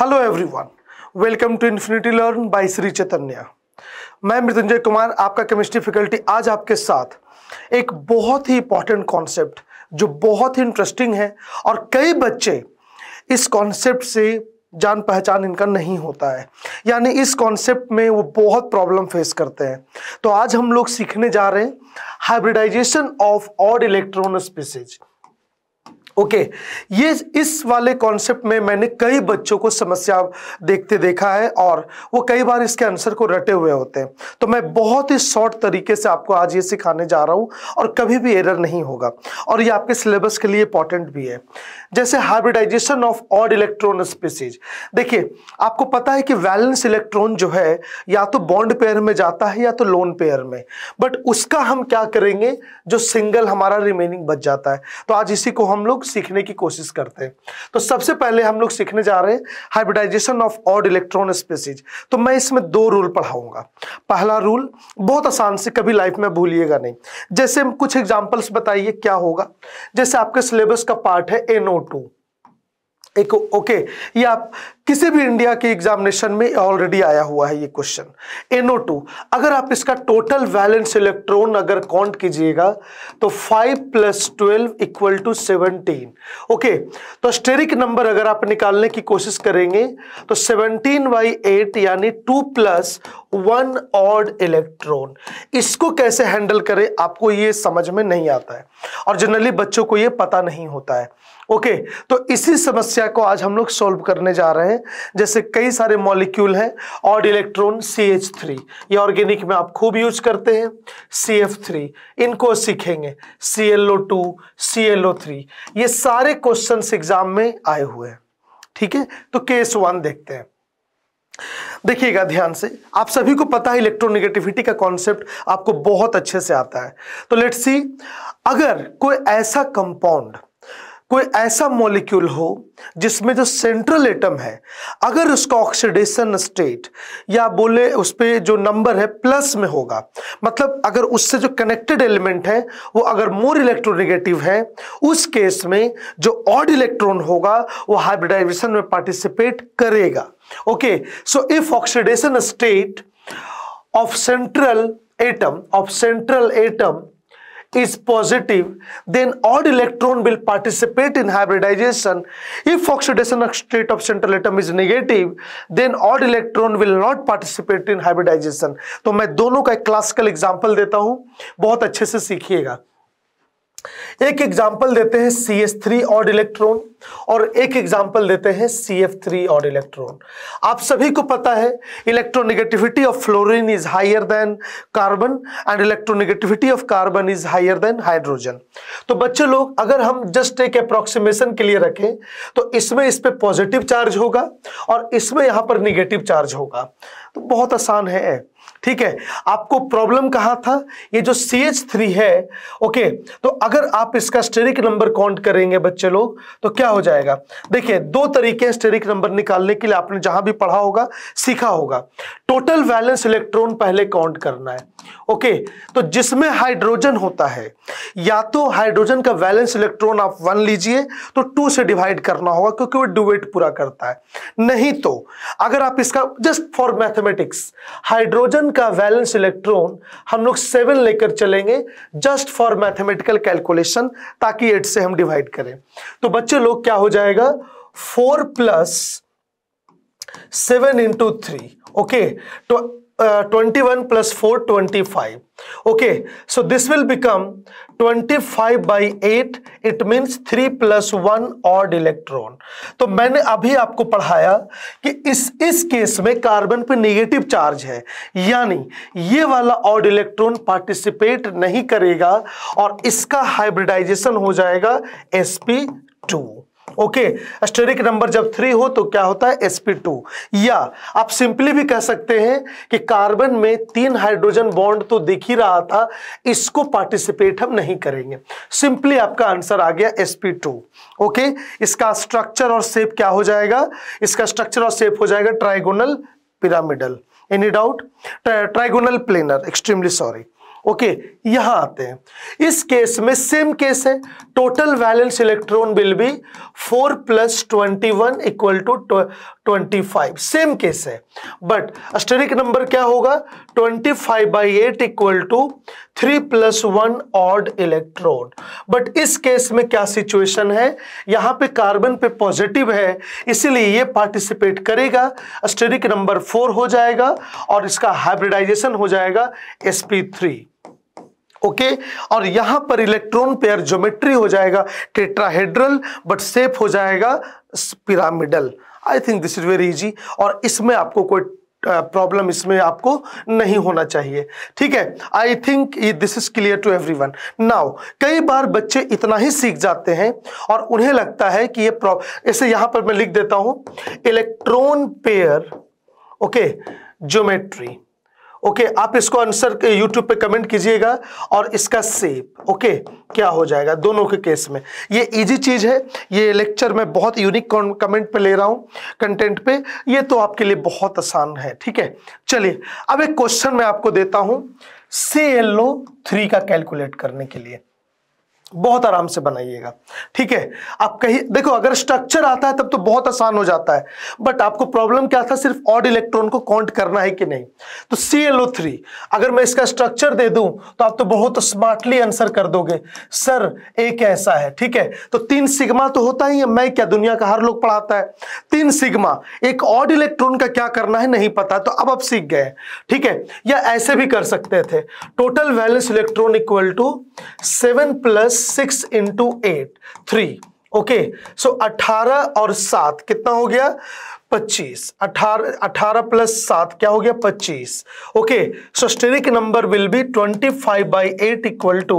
Hello everyone welcome to Infinity Learn by Shri Chaitanya मैं मृत्युंजय कुमार आपका chemistry faculty आज आपके साथ एक बहुत ही इंपॉर्टेंट कॉन्सेप्ट जो बहुत ही इंटरेस्टिंग है और कई बच्चे इस कॉन्सेप्ट से जान पहचान इनका नहीं होता है यानी इस कॉन्सेप्ट में वो बहुत प्रॉब्लम फेस करते हैं तो आज हम लोग सीखने जा रहे हैं hybridisation of odd electron species okay okay, ये इस वाले कॉन्सेप्ट में मैंने कई बच्चों को समस्या देखते देखा है और वो कई बार इसके आंसर को रटे हुए होते हैं तो मैं बहुत ही शॉर्ट तरीके से आपको आज ये सिखाने जा रहा हूँ और कभी भी एरर नहीं होगा और ये आपके सिलेबस के लिए इंपॉर्टेंट भी है जैसे hybridisation of odd electron species देखिए आपको पता है कि वैलेंस इलेक्ट्रॉन जो है या तो बॉन्ड पेयर में जाता है या तो लोन पेयर में बट उसका हम क्या करेंगे जो सिंगल हमारा रिमेनिंग बच जाता है तो आज इसी को हम लोग लोग सीखने की कोशिश करते हैं तो सबसे पहले हम लोग सीखने जा रहे हैं hybridisation of odd electron species तो मैं इसमें दो रूल पढ़ाऊंगा पहला रूल बहुत आसान से कभी लाइफ में भूलिएगा नहीं जैसे कुछ एग्जाम्पल्स बताइए क्या होगा जैसे आपके सिलेबस का पार्ट है एनओ टू एक ओके ये आप किसी भी इंडिया के एग्जामिनेशन में ऑलरेडी आया हुआ है ये क्वेश्चन टू अगर आप इसका टोटल वैलेंस इलेक्ट्रॉन अगर काउंट कीजिएगा तो 5 plus twelve equal to seventeen okay तो स्टेरिक नंबर अगर आप निकालने की कोशिश करेंगे तो 17 बाई एट यानी 2 प्लस वन ऑड इलेक्ट्रॉन इसको कैसे हैंडल करें आपको ये समझ में नहीं आता है और जनरली बच्चों को ये पता नहीं होता है ओके okay, तो इसी समस्या को आज हम लोग सॉल्व करने जा रहे हैं जैसे कई सारे मॉलिक्यूल हैं odd electron C H three ये ऑर्गेनिक में आप खूब यूज करते हैं सी एफ थ्री इनको सीखेंगे C L O two C L O three ये सारे क्वेश्चन एग्जाम में आए हुए हैं ठीक है तो केस वन देखते हैं देखिएगा ध्यान से आप सभी को पता है इलेक्ट्रोनेगेटिविटी का कॉन्सेप्ट आपको बहुत अच्छे से आता है तो लेट्स सी अगर कोई ऐसा कंपाउंड कोई ऐसा मॉलिक्यूल हो जिसमें जो सेंट्रल एटम है अगर उसका ऑक्सीडेशन स्टेट या बोले उस पर जो नंबर है प्लस में होगा मतलब अगर उससे जो कनेक्टेड एलिमेंट है वो अगर मोर इलेक्ट्रोनिगेटिव है उस केस में जो ऑड इलेक्ट्रॉन होगा वो हाइब्रिडाइजेशन में पार्टिसिपेट करेगा okay so if oxidation state of central atom of central atom is positive, then odd electron will participate in hybridization. If oxidation state of central atom is negative, then odd electron will not participate in hybridization. तो मैं दोनों का एक classical example देता हूं बहुत अच्छे से सीखिएगा एक एग्जाम्पल देते हैं C S three odd electron और एक एग्जाम्पल देते हैं C F three odd electron आप सभी को पता है electronegativity of fluorine is higher than carbon and electronegativity of carbon is higher than hydrogen तो बच्चे लोग अगर हम जस्ट एक अप्रोक्सीमेशन के लिए रखें तो इसमें इस पर पॉजिटिव चार्ज होगा और इसमें यहां पर निगेटिव चार्ज होगा तो बहुत आसान है ठीक है आपको प्रॉब्लम कहा था ये जो सी एच थ्री है ओके तो अगर आप इसका स्टेरिक नंबर काउंट करेंगे बच्चे लोग तो क्या हो जाएगा देखिए दो तरीके हैं स्टेरिक नंबर निकालने के लिए आपने जहां भी पढ़ा होगा सीखा होगा टोटल बैलेंस इलेक्ट्रॉन पहले काउंट करना है ओके तो जिसमें हाइड्रोजन होता है या तो हाइड्रोजन का वैलेंस इलेक्ट्रॉन आप वन लीजिए तो टू से डिवाइड करना होगा क्योंकि वो डिवेट पूरा करता है नहीं तो अगर आप इसका जस्ट फॉर मैथमेटिक्स हाइड्रोजन का वैलेंस इलेक्ट्रॉन हम लोग सेवन लेकर चलेंगे जस्ट फॉर मैथमेटिकल कैलकुलेशन ताकि एट से हम डिवाइड करें तो बच्चे लोग क्या हो जाएगा four plus seven into three okay तो twenty one plus four twenty five okay so this will become twenty five by eight it mean three plus one odd electron तो मैंने अभी आपको पढ़ाया कि इस इस केस में कार्बन पे नेगेटिव चार्ज है यानी ये वाला ऑड इलेक्ट्रॉन पार्टिसिपेट नहीं करेगा और इसका हाइब्रिडाइजेशन हो जाएगा S P two okay steric number जब थ्री हो तो क्या होता है sp2 या आप सिंपली भी कह सकते हैं कि कार्बन में तीन हाइड्रोजन बॉन्ड तो दिख ही रहा था इसको पार्टिसिपेट हम नहीं करेंगे सिंपली आपका आंसर आ गया sp2 ओके इसका स्ट्रक्चर और शेप क्या हो जाएगा इसका स्ट्रक्चर और शेप हो जाएगा trigonal pyramidal any doubt trigonal planar extremely sorry okay यहां आते हैं इस केस में सेम केस है total valence electron will be four plus twenty one equal to 25 same case है बट अस्टेरिक नंबर क्या होगा 25 five by eight equal to three plus one odd electrode but इस केस में क्या situation है यहाँ पे कार्बन पे पॉजिटिव है इसीलिए ये पार्टिसिपेट करेगा अस्टेरिक नंबर फोर हो जाएगा और इसका हाइब्रिडाइजेशन हो जाएगा sp3 ओके okay? और यहां पर इलेक्ट्रॉन पेयर ज्योमेट्री हो जाएगा टेट्राहेड्रल बट सेफ हो जाएगा pyramidal I think this is very easy और इसमें आपको कोई प्रॉब्लम इसमें आपको नहीं होना चाहिए ठीक है I think this is clear to everyone now कई बार बच्चे इतना ही सीख जाते हैं और उन्हें लगता है कि ये ऐसे यहां पर मैं लिख देता हूं electron pair okay geometry okay आप इसको आंसर यूट्यूब पे कमेंट कीजिएगा और इसका सेप ओके क्या हो जाएगा दोनों के केस में ये इजी चीज़ है ये लेक्चर मैं बहुत यूनिक कमेंट पे ले रहा हूं कंटेंट पे ये तो आपके लिए बहुत आसान है ठीक है चलिए अब एक क्वेश्चन मैं आपको देता हूं सी एल ओ थ्री का कैलकुलेट करने के लिए बहुत आराम से बनाइएगा ठीक है आप कहीं देखो अगर स्ट्रक्चर आता है तब तो बहुत आसान हो जाता है बट आपको प्रॉब्लम क्या था सिर्फ ऑड इलेक्ट्रॉन को काउंट करना है कि नहीं तो सी एल अगर मैं इसका स्ट्रक्चर दे दूं तो आप तो बहुत स्मार्टली आंसर कर दोगे सर एक ऐसा है ठीक है तो तीन सिग्मा तो होता ही है मैं क्या दुनिया का हर लोग पढ़ाता है तीन सिग्मा एक ऑड इलेक्ट्रॉन का क्या करना है नहीं पता तो अब आप सीख गए ठीक है या ऐसे भी कर सकते थे total valence electron equal to seven plus six into eight three okay so अठारह और सात कितना हो गया पच्चीस अठारह अठारह प्लस सात क्या हो गया पच्चीस okay steric number will be twenty five by eight equal to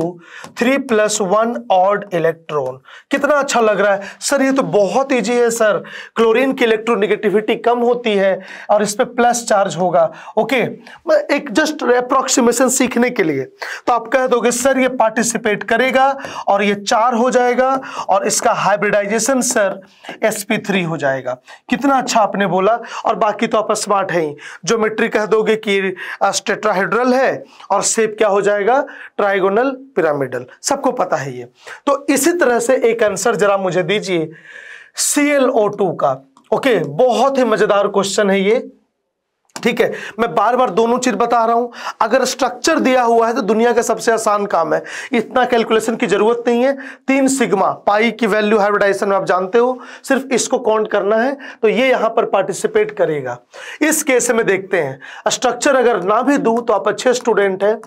three plus one odd electron कितना अच्छा लग रहा है सर ये तो बहुत ईजी है सर क्लोरीन की इलेक्ट्रोनिगेटिविटी कम होती है और इस पर प्लस चार्ज होगा ओके okay, एक जस्ट अप्रोक्सीमेशन सीखने के लिए तो आप कह दोगे सर ये पार्टिसिपेट करेगा और ये चार हो जाएगा और इसका हाइब्रिडाइजेशन सर एस हो जाएगा कितना अच्छा आपने बोला और बाकी तो आप स्मार्ट हैं ज्योमेट्री कह दोगे कि स्टेट्राहेड्रल है और सेप क्या हो जाएगा ट्राइगोनल पिरामिडल सबको पता है ये तो इसी तरह से एक आंसर जरा मुझे दीजिए सी का ओके बहुत ही मजेदार क्वेश्चन है ये ठीक है मैं बार बार दोनों चीज बता रहा हूं अगर स्ट्रक्चर दिया हुआ है तो दुनिया का सबसे आसान काम है इतना कैलकुलेशन की जरूरत नहीं है तीन सिग्मा पाई की वैल्यू हाइब्रिडाइजेशन में आप जानते हो सिर्फ इसको काउंट करना है तो ये यहां पर पार्टिसिपेट करेगा इस केस में देखते हैं स्ट्रक्चर अगर ना भी दू तो आप अच्छे स्टूडेंट हैं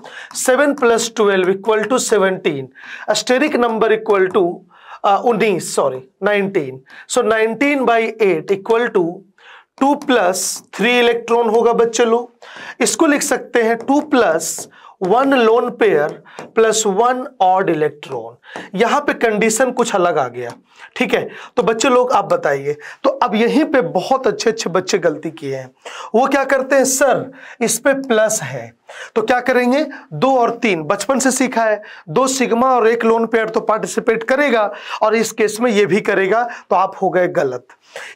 seven plus twelve equal to seventeen asterisk number equal to उन्नीस sorry nineteen so nineteen by eight equal to two plus three electron होगा बच्चे लोग इसको लिख सकते हैं two plus one lone pair plus one odd electron यहां पे कंडीशन कुछ अलग आ गया ठीक है तो बच्चे लोग आप बताइए तो अब यहीं पे बहुत अच्छे अच्छे बच्चे गलती किए हैं वो क्या करते हैं सर इस पे प्लस है तो क्या करेंगे दो और तीन बचपन से सीखा है दो सिग्मा और एक लोन पेयर तो पार्टिसिपेट करेगा और इस केस में ये भी करेगा तो आप हो गए गलत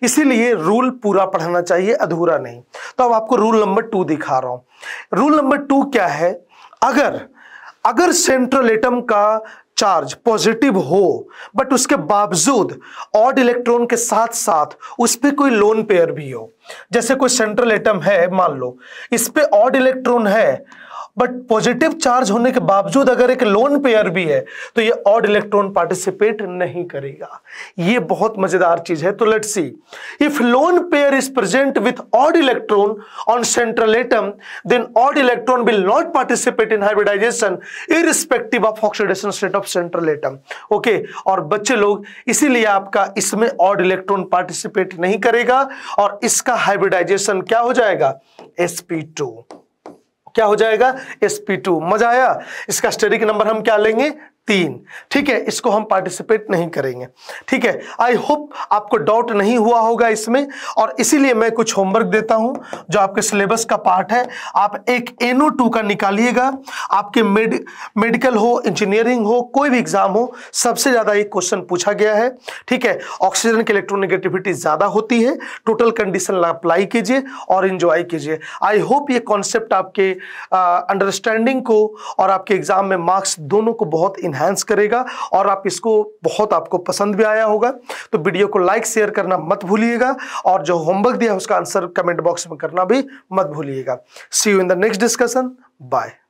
इसीलिए रूल पूरा पढ़ना चाहिए अधूरा नहीं तो अब आपको रूल नंबर टू दिखा रहा हूं रूल नंबर टू क्या है अगर अगर सेंट्रल एटम का चार्ज पॉजिटिव हो बट उसके बावजूद ऑड इलेक्ट्रॉन के साथ साथ उस पर कोई लोन पेयर भी हो जैसे कोई सेंट्रल एटम है मान लो इस पर ऑड इलेक्ट्रॉन है बट पॉजिटिव चार्ज होने के बावजूद अगर एक लोन पेयर भी है तो ये ऑड इलेक्ट्रॉन पार्टिसिपेट नहीं करेगा ये बहुत मजेदार चीज है तो let's see if lone pair is present with odd electron on central atom then odd electron will not participate in hybridization irrespective of oxidation state of central atom okay और बच्चे लोग इसीलिए आपका इसमें ऑड इलेक्ट्रॉन पार्टिसिपेट नहीं करेगा और इसका हाइब्रिडाइजेशन क्या हो जाएगा एसपी टू क्या हो जाएगा sp2 मजा आया इसका स्टेरिक नंबर हम क्या लेंगे तीन ठीक है इसको हम पार्टिसिपेट नहीं करेंगे ठीक है आई होप आपको डाउट नहीं हुआ होगा इसमें और इसीलिए मैं कुछ होमवर्क देता हूं जो आपके सिलेबस का पार्ट है आप एक एनो टू का निकालिएगा आपके मेड मेडिकल हो इंजीनियरिंग हो कोई भी एग्जाम हो सबसे ज़्यादा एक क्वेश्चन पूछा गया है ठीक है ऑक्सीजन की इलेक्ट्रोनिगेटिविटी ज़्यादा होती है टोटल कंडीशन अप्लाई कीजिए और इन्जॉय कीजिए आई होप ये कॉन्सेप्ट आपके अंडरस्टैंडिंग uh, को और आपके एग्जाम में मार्क्स दोनों को बहुत इन्हांस करेगा और आप इसको बहुत आपको पसंद भी आया होगा तो वीडियो को लाइक शेयर करना मत भूलिएगा और जो होमवर्क दिया है उसका आंसर कमेंट बॉक्स में करना भी मत भूलिएगा see you in the next discussion bye